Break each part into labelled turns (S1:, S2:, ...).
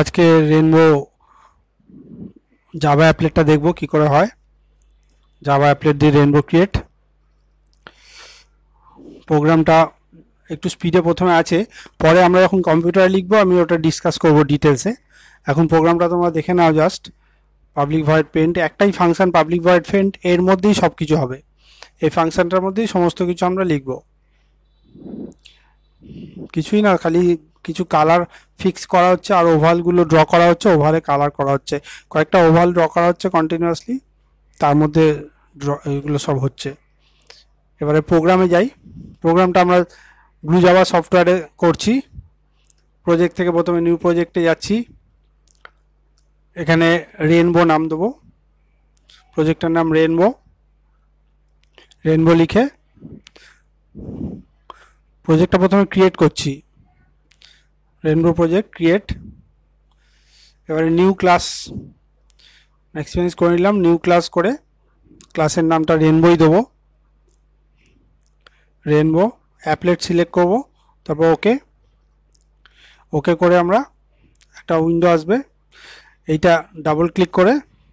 S1: আজকে রেনবো জাবা অ্যাপলেটটা দেখব কি করে হয় জাভা অ্যাপলেট দিয়ে রেনবো ক্রিয়েট প্রোগ্রামটা একটু স্পিডে প্রথমে আছে পরে আমরা যখন কম্পিউটারে লিখবো আমি ওটা ডিসকাস করব ডিটেলসে এখন প্রোগ্রামটা তোমরা দেখে নাও জাস্ট পাবলিক ভয়েড পেন্ট একটাই ফাংশান পাবলিক ভয়েড পেন্ট এর মধ্যেই সব কিছু হবে এই ফাংশানটার মধ্যেই সমস্ত কিছু আমরা লিখব কিছুই না খালি কিছু কালার ফিক্স করা হচ্ছে আর ওভালগুলো ড্র করা হচ্ছে ওভালে কালার করা হচ্ছে কয়েকটা ওভাল ড্র করা হচ্ছে কন্টিনিউয়াসলি তার মধ্যে ড্র এগুলো সব হচ্ছে এবারে প্রোগ্রামে যাই প্রোগ্রামটা আমরা ব্লু জাভা সফটওয়্যারে করছি প্রজেক্ট থেকে প্রথমে নিউ প্রজেক্টে যাচ্ছি এখানে রেনবো নাম দেবো প্রজেক্টটার নাম রেনবো রেনবো লিখে প্রজেক্টটা প্রথমে ক্রিয়েট করছি রেনবো প্রজেক্ট ক্রিয়েট এবারে নিউ ক্লাস এক্সপেরিয়েন্স করে নিলাম নিউ ক্লাস করে ক্লাসের নামটা রেনবোই দেবো রেনবো অ্যাপলেট সিলেক্ট করব তারপর ওকে ওকে করে আমরা একটা উইন্ডো আসবে এইটা ডাবল ক্লিক করে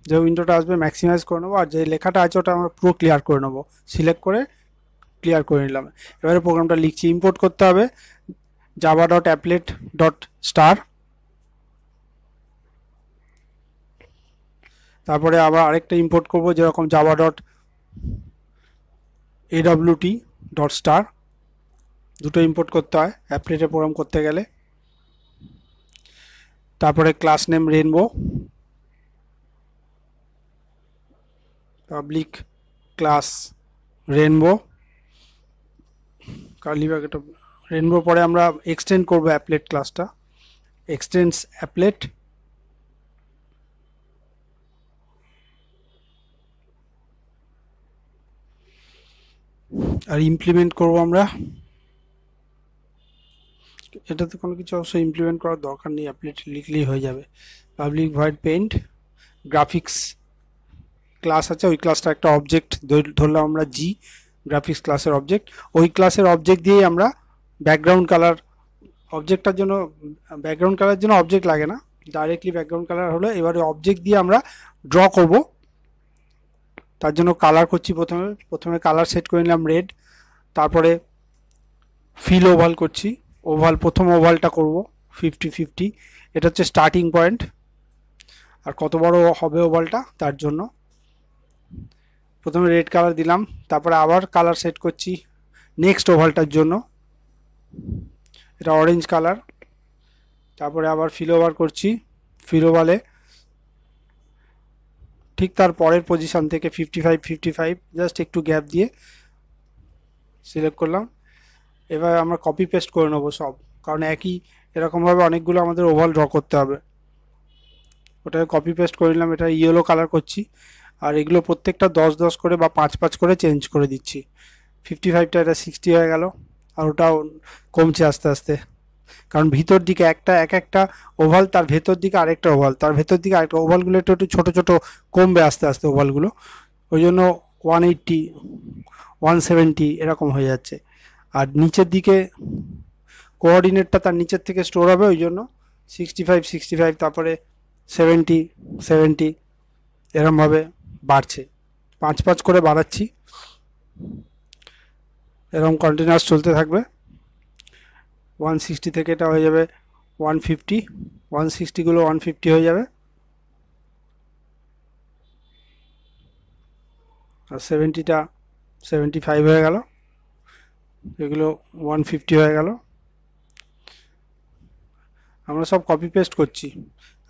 S1: যে উইন্ডোটা আসবে ম্যাক্সিমাইজ করে নেবো আর যে লেখাটা আছে ওটা আমরা পুরো ক্লিয়ার করে নেবো সিলেক্ট করে ক্লিয়ার করে নিলাম এবারে প্রোগ্রামটা লিখছি ইম্পোর্ট করতে হবে java dot applet dot star তারপরে আবার আরেকটা ইম্পোর্ট করব যেরকম Java dot AWT dot star দুটো ইম্পোর্ট করতে হয় অ্যাপলেটে প্রোগ্রাম করতে গেলে তারপরে class name rainbow public class rainbow curly bracket রেনবোর পরে আমরা এক্সটেন্ড করব অ্যাপলেট ক্লাসটা এক্সটেন্ডস অ্যাপলেট আর ইমপ্লিমেন্ট করব আমরা এটাতে কোনো কিছু অবশ্য ইমপ্লিমেন্ট করার দরকার নেই অ্যাপলেট লিখলেই হয়ে যাবে public void paint graphics class আছে ওই ক্লাসটা একটা অবজেক্ট ধরলাম আমরা জি গ্রাফিক্স ক্লাসের অবজেক্ট ওই ক্লাসের অবজেক্ট দিয়েই আমরা ব্যাকগ্রাউন্ড কালার অবজেক্টটার জন্য ব্যাকগ্রাউন্ড কালার জন্য অবজেক্ট লাগে না ডাইরেক্টলি ব্যাকগ্রাউন্ড কালার হলো এবারে অবজেক্ট দিয়ে আমরা ড্র করব তার জন্য কালার করছি প্রথমে প্রথমে কালার সেট করে নিলাম রেড তারপরে ফিল ওভাল করছি ওভাল প্রথম ওভালটা করব ফিফটি ফিফটি এটা হচ্ছে স্টার্টিং পয়েন্ট আর কত বড় হবে ওভালটা তার জন্য প্রথমে রেড কালার দিলাম তারপরে আবার কালার সেট করছি নেক্সট ওভালটার জন্য এটা অরেঞ্জ কালার তারপরে আবার ফিল ওভার করছি ফিল ওভারে ঠিক তার পরের পজিশান থেকে fifty five fifty five just একটু গ্যাপ দিয়ে সিলেক্ট করলাম এবার আমরা কপি পেস্ট করে নেবো সব কারণ একই এরকমভাবে অনেকগুলো আমাদের ওভাল ড্র করতে হবে ওটাকে কপি পেস্ট করে নিলাম এটা ইয়েলো কালার করছি আর এগুলো প্রত্যেকটা দশ দশ করে বা পাঁচ পাঁচ করে চেঞ্জ করে দিচ্ছি ফিফটি ফাইভটা এটা সিক্সটি হয়ে গেল আর ওটাও কমছে আস্তে আস্তে কারণ ভিতর দিকে একটা এক একটা ওভাল তার ভেতর দিকে আরেকটা ওভাল তার ভেতর দিকে আরেকটা ওভালগুলো একটু একটু ছোটো ছোটো কমবে আস্তে আস্তে ওভালগুলো ওই জন্য ওয়ান এইট্টি ওয়ান এরকম হয়ে যাচ্ছে আর নিচের দিকে কোঅর্ডিনেটটা তার নিচের থেকে স্টোর হবে ওই জন্য সিক্সটি ফাইভ সিক্সটি ফাইভ তারপরে সেভেন্টি সেভেন্টি এরমভাবে বাড়ছে পাঁচ পাঁচ করে বাড়াচ্ছি এরকম কন্টিনিউয়াস চলতে থাকবে ওয়ান সিক্সটি থেকে এটা হয়ে যাবে ওয়ান ফিফটি ওয়ান সিক্সটিগুলো ওয়ান ফিফটি হয়ে যাবে আর সেভেন্টিটা সেভেন্টি ফাইভ হয়ে গেল এগুলো ওয়ান ফিফটি হয়ে গেল আমরা সব কপি পেস্ট করছি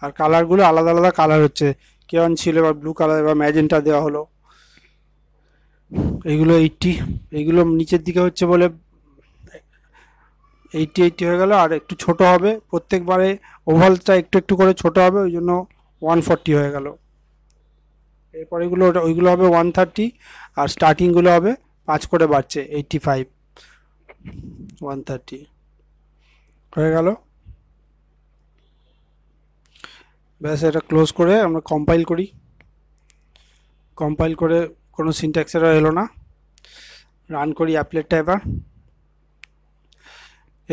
S1: আর কালারগুলো আলাদা আলাদা কালার হচ্ছে কেমন ছিল এবার ব্লু কালার এবার ম্যাজেন্টা দেওয়া হলো এইগুলো এইটটি এইগুলো নিচের দিকে হচ্ছে বলে এইটটি এইটটি হয়ে গেল আর একটু ছোট হবে প্রত্যেকবারে ওভালটা একটু একটু করে ছোট হবে ওই জন্য ওয়ান ফর্টি হয়ে গেল এরপর এগুলো ওইগুলো হবে ওয়ান থার্টি আর স্টার্টিংগুলো হবে পাঁচ করে বাড়ছে এইটটি ফাইভ ওয়ান থার্টি হয়ে গেল ব্যাস এটা ক্লোজ করে আমরা কম্পাইল করি কম্পাইল করে কোনো সিনট্যাক্স এলো না রান করি অ্যাপলেটটা এবার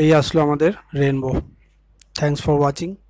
S1: এই আসলো আমাদের রেনবো থ্যাংকস ফর ওয়াচিং